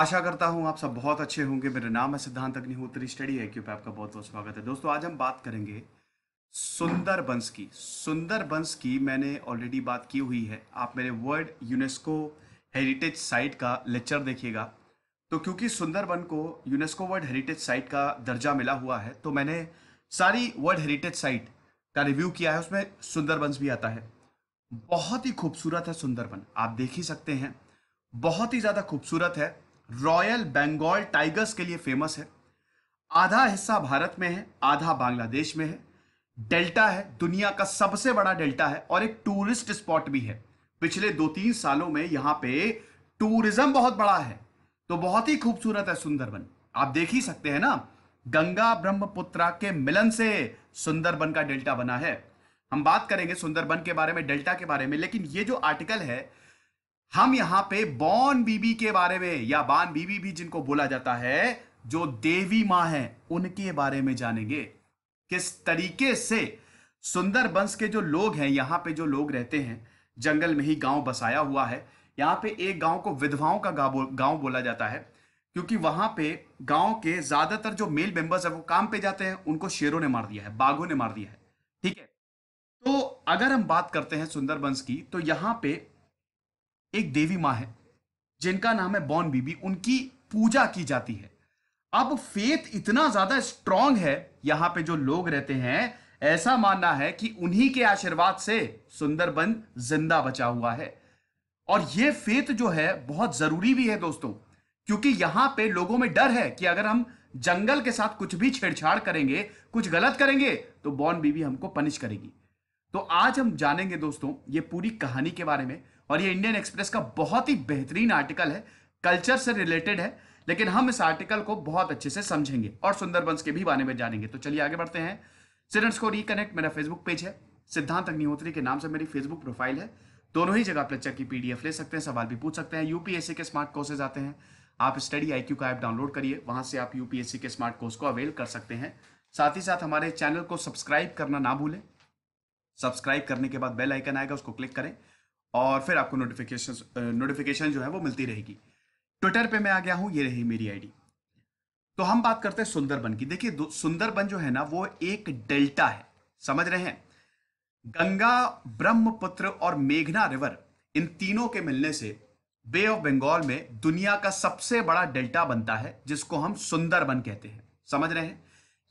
आशा करता हूँ आप सब बहुत अच्छे होंगे मेरा नाम है सिद्धांत अग्निहोत्री स्टडी है क्यों आपका बहुत बहुत स्वागत है दोस्तों आज हम बात करेंगे सुंदर बंस की सुंदर बंस की मैंने ऑलरेडी बात की हुई है आप मेरे वर्ल्ड यूनेस्को हेरिटेज साइट का लेक्चर देखिएगा तो क्योंकि सुंदरबन को यूनेस्को वर्ल्ड हेरिटेज साइट का दर्जा मिला हुआ है तो मैंने सारी वर्ल्ड हेरिटेज साइट का रिव्यू किया है उसमें सुंदरबंस भी आता है बहुत ही खूबसूरत है सुंदरबन आप देख ही सकते हैं बहुत ही ज़्यादा खूबसूरत है रॉयल बंगाल टाइगर्स के लिए फेमस है आधा हिस्सा भारत में है आधा बांग्लादेश में है डेल्टा है दुनिया का सबसे बड़ा डेल्टा है और एक टूरिस्ट स्पॉट भी है पिछले दो तीन सालों में यहाँ पे टूरिज्म बहुत बड़ा है तो बहुत ही खूबसूरत है सुंदरबन आप देख ही सकते हैं ना गंगा ब्रह्मपुत्रा के मिलन से सुंदरबन का डेल्टा बना है हम बात करेंगे सुंदरबन के बारे में डेल्टा के बारे में लेकिन ये जो आर्टिकल है हम यहां पे बॉन बीबी के बारे में या बान बीबी भी जिनको बोला जाता है जो देवी मां है उनके बारे में जानेंगे किस तरीके से सुंदर वंश के जो लोग हैं यहाँ पे जो लोग रहते हैं जंगल में ही गांव बसाया हुआ है यहाँ पे एक गांव को विधवाओं का गांव बोला जाता है क्योंकि वहां पे गांव के ज्यादातर जो मेल मेंबर्स है वो काम पे जाते हैं उनको शेरों ने मार दिया है बाघों ने मार दिया है ठीक है तो अगर हम बात करते हैं सुंदर वंश की तो यहाँ पे एक देवी माँ है जिनका नाम है बॉन बीबी उनकी पूजा की जाती है अब फेथ इतना ज्यादा स्ट्रांग है यहां पे जो लोग रहते हैं ऐसा मानना है कि उन्हीं के आशीर्वाद से सुंदरबन जिंदा बचा हुआ है और ये फेथ जो है बहुत जरूरी भी है दोस्तों क्योंकि यहां पे लोगों में डर है कि अगर हम जंगल के साथ कुछ भी छेड़छाड़ करेंगे कुछ गलत करेंगे तो बॉन बीबी हमको पनिश करेगी तो आज हम जानेंगे दोस्तों ये पूरी कहानी के बारे में और ये इंडियन एक्सप्रेस का बहुत ही बेहतरीन आर्टिकल है कल्चर से रिलेटेड है लेकिन हम इस आर्टिकल को बहुत अच्छे से समझेंगे और सुंदरबंश के भी बारे में जानेंगे तो चलिए आगे बढ़ते हैं स्टूडेंट्स को रिकनेक्ट मेरा फेसबुक पेज है सिद्धांत अग्निहोत्री के नाम से मेरी फेसबुक प्रोफाइल है दोनों ही जगह प्लेक्चर की पीडीएफ ले सकते हैं सवाल भी पूछ सकते हैं यूपीएससी के स्मार्ट कोर्सेज आते हैं आप स्टडी आईक्यू का ऐप डाउनलोड करिए वहां से आप यूपीएससी के स्मार्ट कोर्स को अवेल कर सकते हैं साथ ही साथ हमारे चैनल को सब्सक्राइब करना ना भूलें सब्सक्राइब करने के बाद बेल आइकन आएगा उसको क्लिक करें और फिर आपको नोटिफिकेशन नोटिफिकेशन जो है वो मिलती रहेगी ट्विटर पे मैं आ गया हूँ ये रही मेरी आईडी तो हम बात करते हैं सुंदरबन की देखिए सुंदरबन जो है ना वो एक डेल्टा है समझ रहे हैं गंगा ब्रह्मपुत्र और मेघना रिवर इन तीनों के मिलने से बे ऑफ बंगाल में दुनिया का सबसे बड़ा डेल्टा बनता है जिसको हम सुंदरबन कहते हैं समझ रहे हैं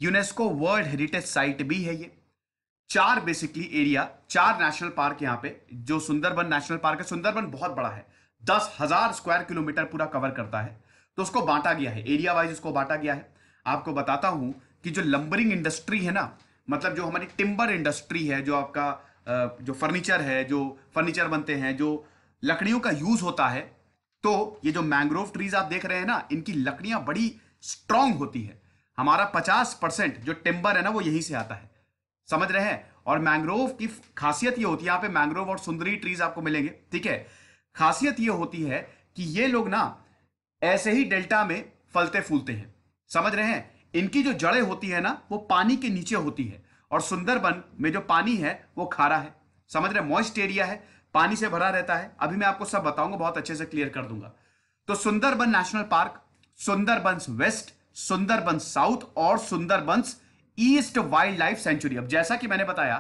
यूनेस्को वर्ल्ड हेरिटेज साइट भी है ये चार बेसिकली एरिया चार नेशनल पार्क यहाँ पे जो सुंदरबन नेशनल पार्क है सुंदरबन बहुत बड़ा है दस हजार स्क्वायर किलोमीटर पूरा कवर करता है तो उसको बांटा गया है एरिया वाइज उसको बांटा गया है आपको बताता हूं कि जो लंबरिंग इंडस्ट्री है ना मतलब जो हमारी टिम्बर इंडस्ट्री है जो आपका जो फर्नीचर है जो फर्नीचर बनते हैं जो लकड़ियों का यूज होता है तो ये जो मैंग्रोव ट्रीज आप देख रहे हैं ना इनकी लकड़ियां बड़ी स्ट्रांग होती है हमारा पचास परसेंट जो टिम्बर है ना वो यहीं से आता है समझ रहे हैं और मैंग्रोव की खासियत ये होती है यहाँ पे मैंग्रोव और सुंदरी ट्रीज आपको मिलेंगे ठीक है खासियत ये होती है कि ये लोग ना ऐसे ही डेल्टा में फलते फूलते हैं समझ रहे हैं इनकी जो जड़ें होती है ना वो पानी के नीचे होती है और सुंदरबन में जो पानी है वो खारा है समझ रहे मॉइस्ट एरिया है पानी से भरा रहता है अभी मैं आपको सब बताऊंगा बहुत अच्छे से क्लियर कर दूंगा तो Sundarban national park Sundarbans west Sundarbans south और Sundarbans east wildlife sanctuary अब जैसा कि मैंने बताया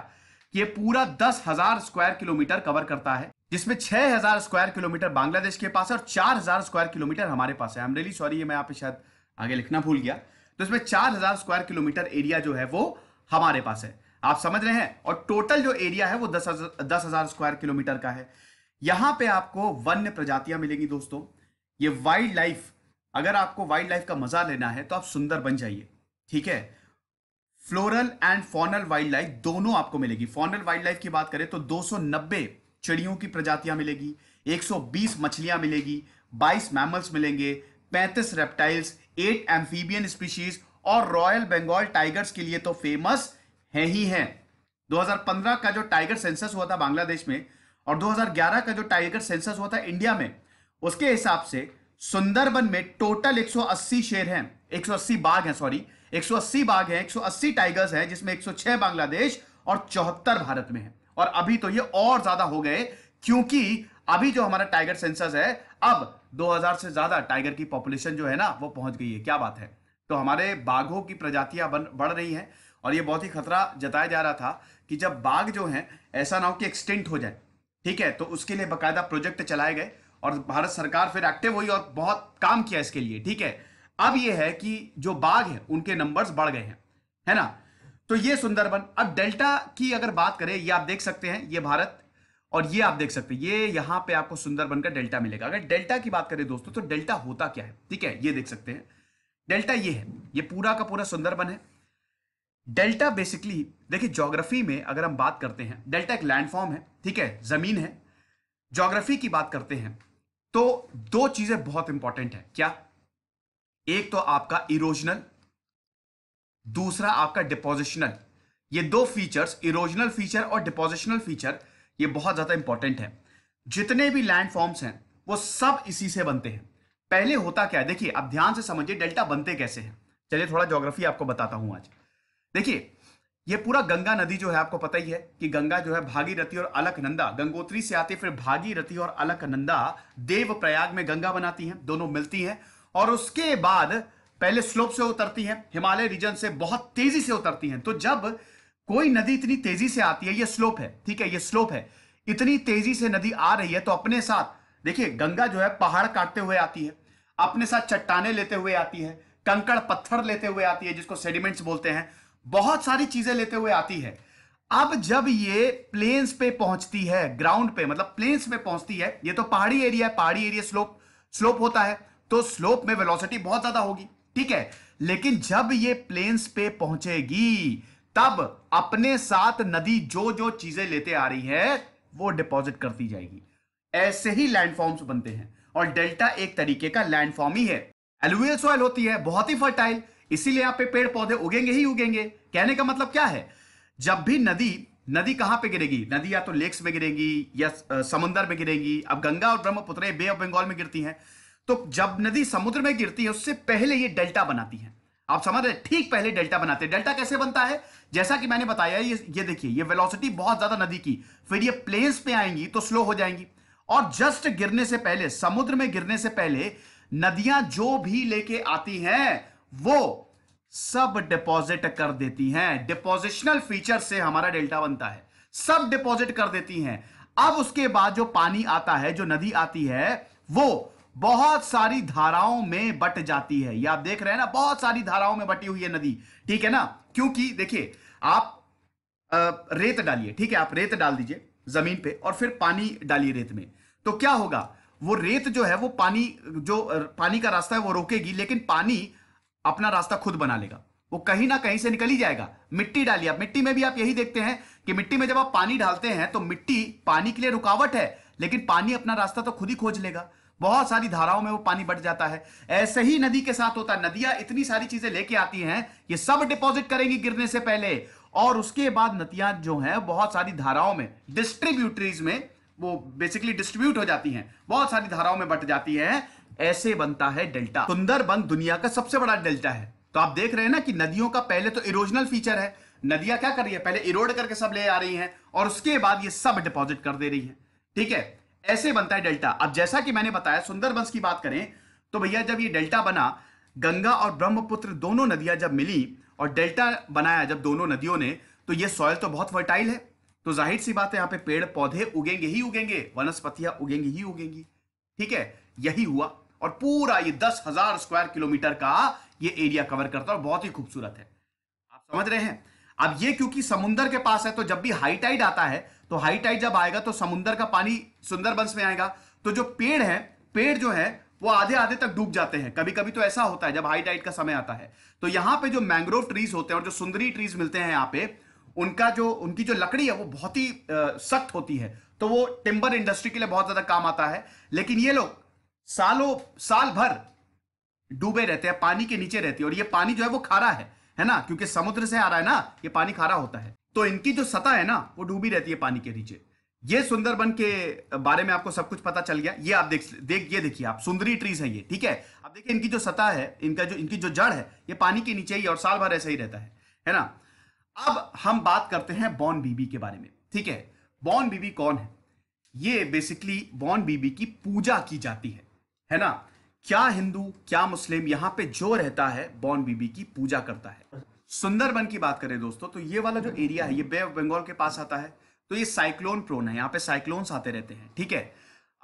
कि ये पूरा दस हजार स्क्वायर किलोमीटर कवर करता है जिसमें छह हजार स्क्वायर किलोमीटर बांग्लादेश के पास है और चार हजार स्क्वायर किलोमीटर हमारे पास है आई एम सॉरी मैं आप शायद आगे लिखना भूल गया तो इसमें चार हजार स्क्वायर किलोमीटर एरिया जो है वो हमारे पास है आप समझ रहे हैं और टोटल जो एरिया है वो दस हजार स्क्वायर किलोमीटर का है यहां पे आपको वन्य प्रजातियां मिलेंगी दोस्तों ये वाइल्ड लाइफ अगर आपको वाइल्ड लाइफ का मजा लेना है तो आप सुंदर बन जाइए ठीक है floral and faunal wildlife दोनों आपको मिलेगी फॉनल वाइल्ड लाइफ की बात करें तो 290 चिड़ियों की प्रजातियां मिलेगी 120 मछलियां मिलेगी 22 मैमल्स मिलेंगे 35 रेप्टाइल्स 8 एम्फीबियन स्पीशीज और रॉयल बंगाल टाइगर्स के लिए तो फेमस है ही है 2015 का जो टाइगर सेंसस हुआ था बांग्लादेश में और 2011 का जो टाइगर सेंसस हुआ था इंडिया में उसके हिसाब से सुंदरबन में टोटल 180 शेर हैं 180 बाघ हैं सॉरी 180 बाघ हैं 180 टाइगर्स हैं जिसमें 106 बांग्लादेश और चौहत्तर भारत में है और अभी तो ये और ज्यादा हो गए क्योंकि अभी जो हमारा टाइगर सेंसस है अब 2000 से ज्यादा टाइगर की पॉपुलेशन जो है ना वो पहुंच गई है क्या बात है तो हमारे बाघों की प्रजातियां बढ़ रही हैं और ये बहुत ही खतरा जताया जा रहा था कि जब बाघ जो है ऐसा ना हो कि एक्सटेंट हो जाए ठीक है तो उसके लिए बाकायदा प्रोजेक्ट चलाए गए और भारत सरकार फिर एक्टिव हुई और बहुत काम किया इसके लिए ठीक है अब ये है कि जो बाघ है उनके नंबर्स बढ़ गए हैं है ना तो ये सुंदरबन अब डेल्टा की अगर बात करें ये आप देख सकते हैं ये भारत और ये आप देख सकते हैं ये यहां पे आपको सुंदरबन का डेल्टा मिलेगा अगर डेल्टा की बात करें दोस्तों तो डेल्टा होता क्या है ठीक है ये देख सकते हैं डेल्टा ये है ये पूरा का पूरा सुंदरबन है डेल्टा बेसिकली देखिए ज्योग्राफी में अगर हम बात करते हैं डेल्टा एक लैंडफॉर्म है ठीक है जमीन है ज्योग्राफी की बात करते हैं तो दो चीजें बहुत इंपॉर्टेंट है क्या एक तो आपका इरोजनल दूसरा आपका डिपोजिशनल ये दो फीचर्स इरोजनल फीचर और डिपोजिशनल फीचर ये बहुत ज़्यादा इंपॉर्टेंट है जितने भी लैंड फॉर्म्स हैं वो सब इसी से बनते हैं पहले होता क्या है देखिए आप ध्यान से समझिए डेल्टा बनते कैसे हैं चलिए थोड़ा ज्योग्राफी आपको बताता हूं आज देखिए ये पूरा गंगा नदी जो है आपको पता ही है कि गंगा जो है भागीरथी और अलकनंदा गंगोत्री से आती फिर भागीरथी और अलकनंदा देव प्रयाग में गंगा बनाती हैं दोनों मिलती हैं और उसके बाद पहले स्लोप से उतरती है हिमालय रीजन से बहुत तेजी से उतरती है तो जब कोई नदी इतनी तेजी से आती है ये स्लोप है ठीक है ये स्लोप है इतनी तेजी से नदी आ रही है तो अपने साथ देखिए गंगा जो है पहाड़ काटते हुए आती है अपने साथ चट्टाने लेते हुए आती है कंकड़ पत्थर लेते हुए आती है जिसको सेडिमेंट्स बोलते हैं बहुत सारी चीजें लेते हुए आती है अब जब ये प्लेन्स पे पहुंचती है ग्राउंड पे मतलब प्लेन्स पे पहुंचती है ये तो पहाड़ी एरिया है पहाड़ी एरिया स्लोप स्लोप होता है तो स्लोप में वेलोसिटी बहुत ज्यादा होगी ठीक है लेकिन जब ये प्लेन्स पे पहुंचेगी तब अपने साथ नदी जो जो चीजें लेते आ रही है वो डिपॉजिट करती जाएगी ऐसे ही लैंडफॉर्म्स बनते हैं और डेल्टा एक तरीके का लैंडफॉर्म ही है एलुवियल सॉइल होती है बहुत ही फर्टाइल इसीलिए आप पे पेड़ पौधे उगेंगे ही उगेंगे कहने का मतलब क्या है जब भी नदी नदी कहां पे गिरेगी नदी या तो लेक्स में गिरेगी या समंदर में गिरेगी अब गंगा और ब्रह्मपुत्र बे ऑफ बंगाल में गिरती हैं तो जब नदी समुद्र में गिरती है उससे पहले ये डेल्टा बनाती है आप समझ रहे ठीक पहले डेल्टा बनाते हैं डेल्टा कैसे बनता है जैसा कि मैंने बताया ये ये देखिए ये वेलोसिटी बहुत ज्यादा नदी की फिर ये प्लेन्स पे आएंगी तो स्लो हो जाएंगी और जस्ट गिरने से पहले समुद्र में गिरने से पहले नदियां जो भी लेके आती हैं वो सब डिपॉजिट कर देती हैं डिपोजिशनल फीचर से हमारा डेल्टा बनता है सब डिपॉजिट कर देती हैं अब उसके बाद जो पानी आता है जो नदी आती है वो बहुत सारी धाराओं में बट जाती है ये आप देख रहे हैं ना बहुत सारी धाराओं में बटी हुई है नदी ठीक है ना क्योंकि देखिए आप रेत डालिए ठीक है आप रेत डाल दीजिए जमीन पे और फिर पानी डालिए रेत में तो क्या होगा वो रेत जो है वो पानी जो पानी का रास्ता है वो रोकेगी लेकिन पानी अपना रास्ता खुद बना लेगा वो कहीं ना कहीं से निकल ही जाएगा मिट्टी डालिए आप मिट्टी में भी आप यही देखते हैं कि मिट्टी में जब आप पानी डालते हैं तो मिट्टी पानी के लिए रुकावट है लेकिन पानी अपना रास्ता तो खुद ही खोज लेगा बहुत सारी धाराओं में वो पानी बढ़ जाता है ऐसे ही नदी के साथ होता है नदियां इतनी सारी चीजें लेके आती हैं ये सब डिपॉजिट करेंगी गिरने से पहले और उसके बाद नदियां जो हैं बहुत सारी धाराओं में डिस्ट्रीब्यूटरीज में वो बेसिकली डिस्ट्रीब्यूट हो जाती हैं बहुत सारी धाराओं में बट जाती है ऐसे बनता है डेल्टा सुंदर दुनिया का सबसे बड़ा डेल्टा है तो आप देख रहे हैं ना कि नदियों का पहले तो इरोजनल फीचर है नदियां क्या कर रही है पहले इरोड करके सब ले आ रही हैं और उसके बाद ये सब डिपॉजिट कर दे रही है ठीक है ऐसे बनता है डेल्टा अब जैसा कि मैंने बताया सुंदरबंश की बात करें तो भैया जब ये डेल्टा बना गंगा और ब्रह्मपुत्र दोनों नदियां जब मिली और डेल्टा बनाया जब दोनों नदियों ने तो ये सॉयल तो बहुत फर्टाइल है तो जाहिर सी बात है यहां पे पेड़ पौधे उगेंगे ही उगेंगे वनस्पतियां उगेंगी ही उगेंगी ठीक है यही हुआ और पूरा ये दस हजार स्क्वायर किलोमीटर का ये एरिया कवर करता है और बहुत ही खूबसूरत है आप समझ रहे हैं अब ये क्योंकि समुंदर के पास है तो जब भी हाईटाइड आता है तो हाई टाइट जब आएगा तो समुन्द्र का पानी सुंदरबंस में आएगा तो जो पेड़ है पेड़ जो है वो आधे आधे तक डूब जाते हैं कभी कभी तो ऐसा होता है जब हाई टाइट का समय आता है तो यहाँ पे जो मैंग्रोव ट्रीज होते हैं और जो सुंदरी ट्रीज मिलते हैं यहाँ पे उनका जो उनकी जो लकड़ी है वो बहुत ही सख्त होती है तो वो टिम्बर इंडस्ट्री के लिए बहुत ज्यादा काम आता है लेकिन ये लोग सालों साल भर डूबे रहते हैं पानी के नीचे रहती है और ये पानी जो है वो खारा है है ना क्योंकि समुद्र से आ रहा है ना ये पानी खारा होता है तो इनकी जो सतह है ना वो डूबी रहती है पानी के नीचे ये सुंदरबन के बारे में आपको सब कुछ पता चल गया ये आप देख देख ये देखिए आप सुंदरी ट्रीज है ये ठीक है अब देखिए इनकी जो सतह है इनका जो इनकी जो जड़ है ये पानी के नीचे ही और साल भर ऐसा ही रहता है है ना अब हम बात करते हैं बॉन बीबी के बारे में ठीक है बॉन बीबी कौन है ये बेसिकली बॉन बीबी की पूजा की जाती है है ना क्या हिंदू क्या मुस्लिम यहाँ पे जो रहता है बॉन बीबी की पूजा करता है सुंदरबन की बात करें दोस्तों तो ये वाला जो एरिया है ये बे ऑफ बंगाल के पास आता है तो ये साइक्लोन प्रोन है यहाँ पे साइक्लोन्स आते रहते हैं ठीक है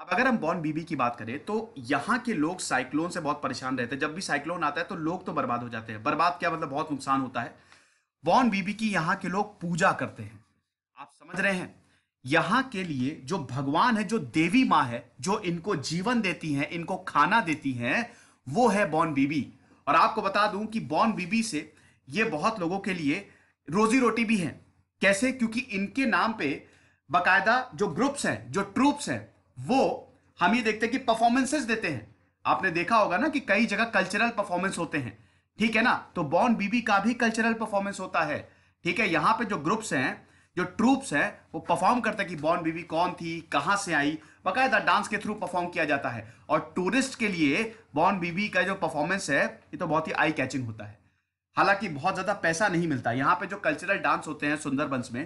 अब अगर हम बॉन बीबी की बात करें तो यहाँ के लोग साइक्लोन से बहुत परेशान रहते हैं जब भी साइक्लोन आता है तो लोग तो बर्बाद हो जाते हैं बर्बाद क्या मतलब बहुत नुकसान होता है बॉन बीबी की यहाँ के लोग पूजा करते हैं आप समझ रहे हैं यहाँ के लिए जो भगवान है जो देवी माँ है जो इनको जीवन देती है इनको खाना देती है वो है बॉन बीबी और आपको बता दूं कि बॉन बीबी से ये बहुत लोगों के लिए रोजी रोटी भी है कैसे क्योंकि इनके नाम पे बकायदा जो ग्रुप्स हैं जो ट्रूप्स हैं वो हम ये देखते हैं कि परफॉर्मेंसेस देते हैं आपने देखा होगा ना कि कई जगह कल्चरल परफॉर्मेंस होते हैं ठीक है ना तो बॉन बीबी का भी कल्चरल परफॉर्मेंस होता है ठीक है यहाँ पे जो ग्रुप्स हैं जो ट्रूप्स हैं वो परफॉर्म करते हैं कि बॉर्न बीबी कौन थी कहाँ से आई बाकायदा डांस के थ्रू परफॉर्म किया जाता है और टूरिस्ट के लिए बॉर्न बीबी का जो परफॉर्मेंस है ये तो बहुत ही आई कैचिंग होता है हालांकि बहुत ज़्यादा पैसा नहीं मिलता यहाँ पे जो कल्चरल डांस होते हैं सुंदरबंस में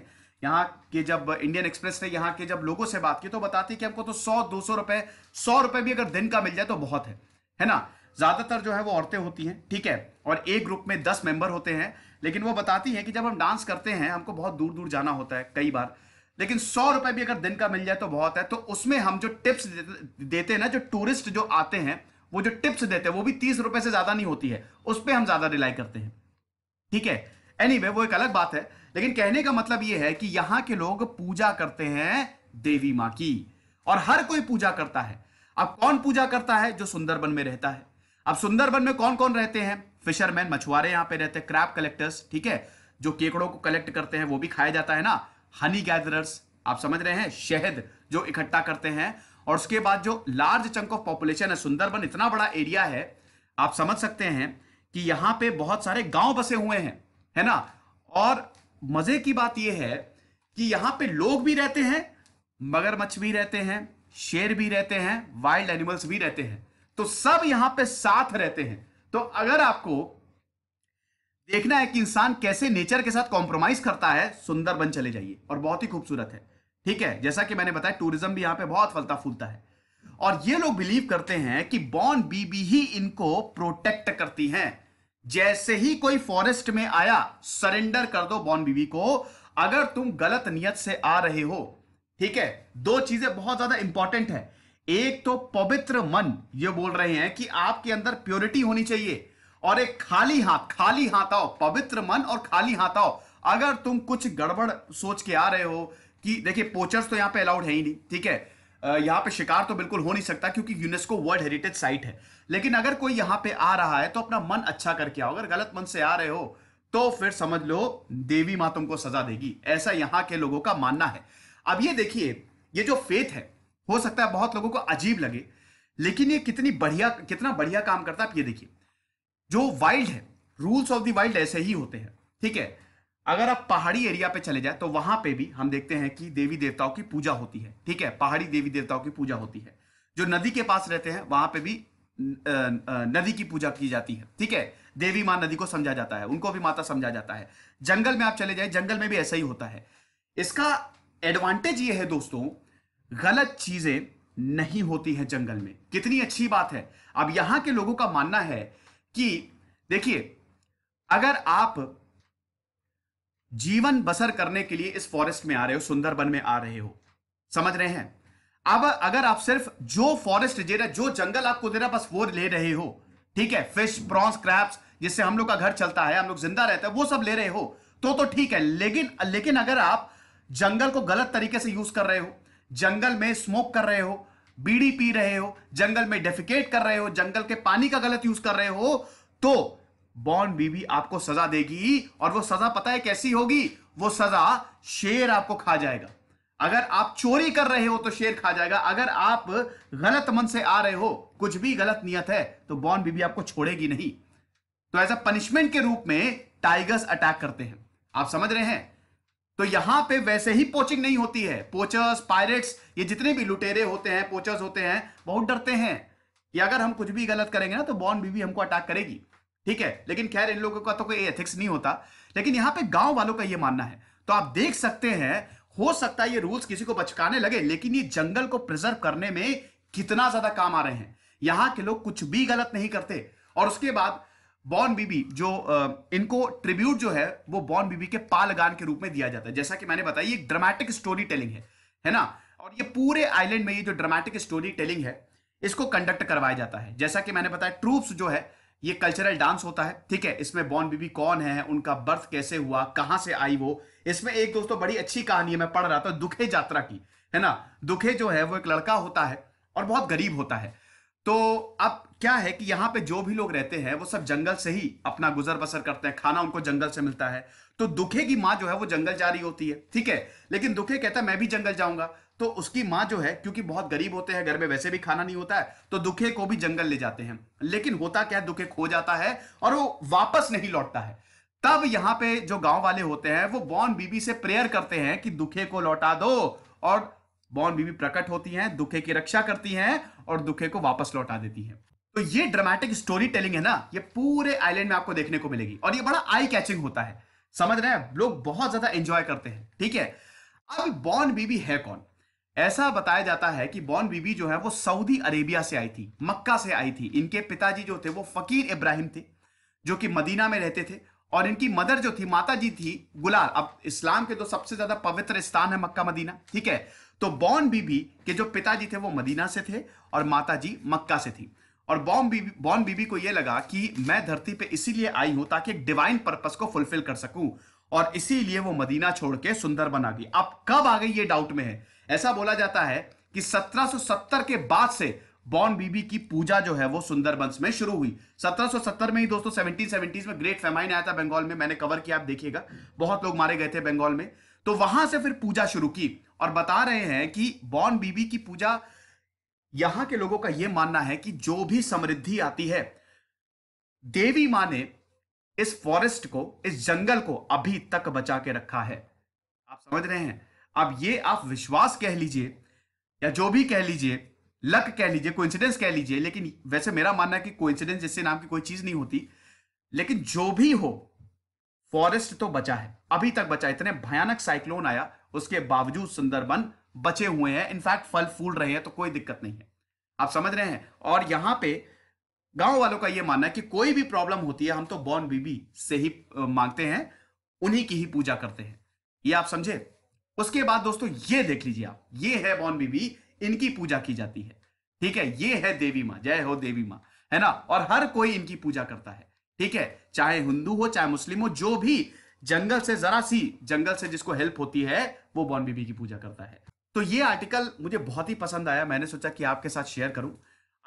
यहाँ के जब इंडियन एक्सप्रेस ने यहाँ के जब लोगों से बात की तो बताती कि हमको तो सौ दो सौ रुपए सौ रुपए भी अगर दिन का मिल जाए तो बहुत है है ना ज़्यादातर जो है वो औरतें होती हैं ठीक है और एक ग्रुप में दस मेंबर होते हैं लेकिन वो बताती हैं कि जब हम डांस करते हैं हमको बहुत दूर दूर जाना होता है कई बार लेकिन सौ रुपए भी अगर दिन का मिल जाए तो बहुत है तो उसमें हम जो टिप्स देते हैं ना जो टूरिस्ट जो आते हैं वो जो टिप्स देते हैं वो भी तीस रुपए से ज़्यादा नहीं होती है उस पर हम ज़्यादा रिलाई करते हैं ठीक है एनी anyway, वो एक अलग बात है लेकिन कहने का मतलब यह है कि यहां के लोग पूजा करते हैं देवी माँ की और हर कोई पूजा करता है अब कौन पूजा करता है जो सुंदरबन में रहता है अब सुंदरबन में कौन कौन रहते हैं फिशरमैन मछुआरे यहां पे रहते हैं क्रैप कलेक्टर्स ठीक है जो केकड़ों को कलेक्ट करते हैं वो भी खाया जाता है ना हनी गैदरर्स आप समझ रहे हैं शहद जो इकट्ठा करते हैं और उसके बाद जो लार्ज चंक ऑफ पॉपुलेशन है सुंदरबन इतना बड़ा एरिया है आप समझ सकते हैं कि यहां पे बहुत सारे गांव बसे हुए हैं है ना और मजे की बात यह है कि यहां पे लोग भी रहते हैं मगरमच्छ भी रहते हैं शेर भी रहते हैं वाइल्ड एनिमल्स भी रहते हैं तो सब यहां पे साथ रहते हैं तो अगर आपको देखना है कि इंसान कैसे नेचर के साथ कॉम्प्रोमाइज करता है बन चले जाइए और बहुत ही खूबसूरत है ठीक है जैसा कि मैंने बताया टूरिज्म भी यहां पे बहुत फलता फूलता है और ये लोग बिलीव करते हैं कि बॉन बीबी ही इनको प्रोटेक्ट करती हैं जैसे ही कोई फॉरेस्ट में आया सरेंडर कर दो बॉन बीबी को अगर तुम गलत नियत से आ रहे हो ठीक है दो चीजें बहुत ज्यादा इंपॉर्टेंट है एक तो पवित्र मन ये बोल रहे हैं कि आपके अंदर प्योरिटी होनी चाहिए और एक खाली हाथ खाली हाथ आओ पवित्र मन और खाली हाथ आओ अगर तुम कुछ गड़बड़ सोच के आ रहे हो कि देखिए पोचर्स तो यहां पे अलाउड है ही नहीं ठीक है यहाँ पे शिकार तो बिल्कुल हो नहीं सकता क्योंकि यूनेस्को वर्ल्ड हेरिटेज साइट है लेकिन अगर कोई यहाँ पे आ रहा है तो अपना मन अच्छा करके आओ अगर गलत मन से आ रहे हो तो फिर समझ लो देवी माँ तुमको सजा देगी ऐसा यहाँ के लोगों का मानना है अब ये देखिए ये जो फेथ है हो सकता है बहुत लोगों को अजीब लगे लेकिन ये कितनी बढ़िया कितना बढ़िया काम करता है आप ये देखिए जो वाइल्ड है रूल्स ऑफ द वाइल्ड ऐसे ही होते हैं ठीक है अगर आप पहाड़ी एरिया पे चले जाए तो वहां पे भी हम देखते हैं कि देवी देवताओं की पूजा होती है ठीक है पहाड़ी देवी देवताओं की पूजा होती है जो नदी के पास रहते हैं वहां पे भी नदी की पूजा की जाती है ठीक है देवी माँ नदी को समझा जाता है उनको भी माता समझा जाता है जंगल में आप चले जाए जंगल में भी ऐसा ही होता है इसका एडवांटेज ये है दोस्तों गलत चीजें नहीं होती है जंगल में कितनी अच्छी बात है अब यहां के लोगों का मानना है कि देखिए अगर आप जीवन बसर करने के लिए इस फॉरेस्ट में आ रहे हो सुंदरबन में आ रहे हो समझ रहे हैं अब अगर आप सिर्फ जो फॉरेस्ट दे रहा जो जंगल आपको दे रहा बस वो ले रहे हो ठीक है फिश प्रॉन्स क्रैप्स जिससे हम लोग का घर चलता है हम लोग जिंदा रहते हैं वो सब ले रहे हो तो तो ठीक है लेकिन लेकिन अगर आप जंगल को गलत तरीके से यूज कर रहे हो जंगल में स्मोक कर रहे हो बीड़ी पी रहे हो जंगल में डेफिकेट कर रहे हो जंगल के पानी का गलत यूज कर रहे हो तो बॉन बीबी आपको सजा देगी और वो सजा पता है कैसी होगी वो सजा शेर आपको खा जाएगा अगर आप चोरी कर रहे हो तो शेर खा जाएगा अगर आप गलत मन से आ रहे हो कुछ भी गलत नियत है तो बॉन बीबी आपको छोड़ेगी नहीं तो एज अ पनिशमेंट के रूप में टाइगर्स अटैक करते हैं आप समझ रहे हैं तो यहां पे वैसे ही पोचिंग नहीं होती है पोचर्स पायरेट्स ये जितने भी लुटेरे होते हैं पोचर्स होते हैं बहुत डरते हैं कि अगर हम कुछ भी गलत करेंगे ना तो बॉन बीबी हमको अटैक करेगी ठीक है लेकिन खैर इन लोगों का तो कोई एथिक्स नहीं होता लेकिन यहां पे गांव वालों का ये मानना है तो आप देख सकते हैं हो सकता है ये रूल्स किसी को बचकाने लगे लेकिन ये जंगल को प्रिजर्व करने में कितना ज्यादा काम आ रहे हैं यहाँ के लोग कुछ भी गलत नहीं करते और उसके बाद बॉन बीबी जो इनको ट्रिब्यूट जो है वो बॉन बीबी के पाल गान के रूप में दिया जाता है जैसा कि मैंने बताया ये ड्रामेटिक स्टोरी टेलिंग है है ना और ये पूरे आइलैंड में ये जो ड्रामेटिक स्टोरी टेलिंग है इसको कंडक्ट करवाया जाता है जैसा कि मैंने बताया ट्रूप्स जो है ये कल्चरल डांस होता है ठीक है इसमें बॉर्न बीबी कौन है उनका बर्थ कैसे हुआ कहां से आई वो इसमें एक दोस्तों तो बड़ी अच्छी कहानी है मैं पढ़ रहा था दुखे यात्रा की है ना दुखे जो है वो एक लड़का होता है और बहुत गरीब होता है तो अब क्या है कि यहाँ पे जो भी लोग रहते हैं वो सब जंगल से ही अपना गुजर बसर करते हैं खाना उनको जंगल से मिलता है तो दुखे की माँ जो है वो जंगल जा रही होती है ठीक है लेकिन दुखे कहता है मैं भी जंगल जाऊंगा तो उसकी माँ जो है क्योंकि बहुत गरीब होते हैं घर में वैसे भी खाना नहीं होता है तो दुखे को भी जंगल ले जाते हैं लेकिन होता क्या दुखे खो जाता है और वो वापस नहीं लौटता है तब यहाँ पे जो गांव वाले होते हैं वो बॉन बीबी से प्रेयर करते हैं कि दुखे को लौटा दो और बॉन बीबी प्रकट होती हैं दुखे की रक्षा करती हैं और दुखे को वापस लौटा देती हैं तो ये ड्रामेटिक स्टोरी टेलिंग है ना ये पूरे आइलैंड में आपको देखने को मिलेगी और ये बड़ा आई कैचिंग होता है समझ रहे हैं लोग बहुत ज्यादा एंजॉय करते हैं ठीक है अब बॉन बीबी है कौन ऐसा बताया जाता है कि बॉन बीबी जो है वो सऊदी अरेबिया से आई थी मक्का से आई थी इनके पिताजी जो थे वो फकीर इब्राहिम थे जो कि मदीना में रहते थे और इनकी मदर जो थी माता जी थी गुलाल अब इस्लाम के तो सबसे ज्यादा पवित्र स्थान है मक्का मदीना ठीक है तो बॉन बीबी के जो पिताजी थे वो मदीना से थे और माता जी मक्का से थी और बॉन बीबी बॉन बीबी को यह लगा कि मैं धरती पे इसीलिए आई हूं ताकि डिवाइन पर्पस को फुलफिल कर सकूं और इसीलिए वो मदीना छोड़ के सुंदर बना गई अब कब आ गई ये डाउट में है ऐसा बोला जाता है कि 1770 के बाद से बॉन बीबी की पूजा जो है वो सुंदरबंस में शुरू हुई 1770 में ही दोस्तों 1770s में ग्रेट फेमाइन आया था बंगाल में मैंने कवर किया आप देखिएगा बहुत लोग मारे गए थे बंगाल में तो वहां से फिर पूजा शुरू की और बता रहे हैं कि बॉन बीबी की पूजा यहां के लोगों का यह मानना है कि जो भी समृद्धि आती है देवी मां ने इस फॉरेस्ट को इस जंगल को अभी तक बचा के रखा है आप समझ रहे हैं अब ये आप विश्वास कह लीजिए या जो भी कह लीजिए लक कह लीजिए कोइंसिडेंस कह लीजिए लेकिन वैसे मेरा मानना है कि कोइंसिडेंस जैसे नाम की कोई चीज नहीं होती लेकिन जो भी हो फॉरेस्ट तो बचा है अभी तक बचा इतने भयानक साइक्लोन आया उसके बावजूद सुंदरबन बचे हुए हैं इनफैक्ट फल फूल रहे हैं तो कोई दिक्कत नहीं है आप समझ रहे हैं और यहां पे गांव वालों का यह मानना है कि कोई भी प्रॉब्लम होती है हम तो बॉर्न बीबी से ही मांगते हैं उन्हीं की ही पूजा करते हैं ये आप समझे उसके बाद दोस्तों ये देख लीजिए आप ये है बॉन बीबी इनकी पूजा की जाती है ठीक है ये है देवी माँ जय हो देवी माँ है ना और हर कोई इनकी पूजा करता है ठीक है चाहे हिंदू हो चाहे मुस्लिम हो जो भी जंगल से जरा सी जंगल से जिसको हेल्प होती है वो बॉन बीबी की पूजा करता है तो ये आर्टिकल मुझे बहुत ही पसंद आया मैंने सोचा कि आपके साथ शेयर करूं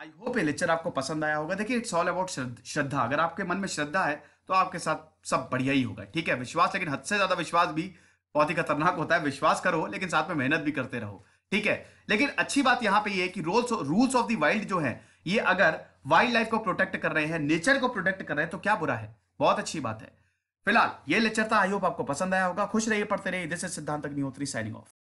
आई होप ये लेक्चर आपको पसंद आया होगा देखिए इट्स ऑल अबाउट श्रद्धा अगर आपके मन में श्रद्धा है तो आपके साथ सब बढ़िया ही होगा ठीक है विश्वास लेकिन हद से ज्यादा विश्वास भी बहुत ही खतरनाक होता है विश्वास करो लेकिन साथ में मेहनत भी करते रहो ठीक है लेकिन अच्छी बात यहां पे ये यह कि roles rules of the wild जो है ये अगर वाइल्ड लाइफ को प्रोटेक्ट कर रहे हैं नेचर को प्रोटेक्ट कर रहे हैं तो क्या बुरा है बहुत अच्छी बात है फिलहाल ये लेक्चर था आई होप आपको पसंद आया होगा खुश रहिए पढ़ते रहिए दिस इज सिद्धांत अग्निहोत्री साइनिंग ऑफ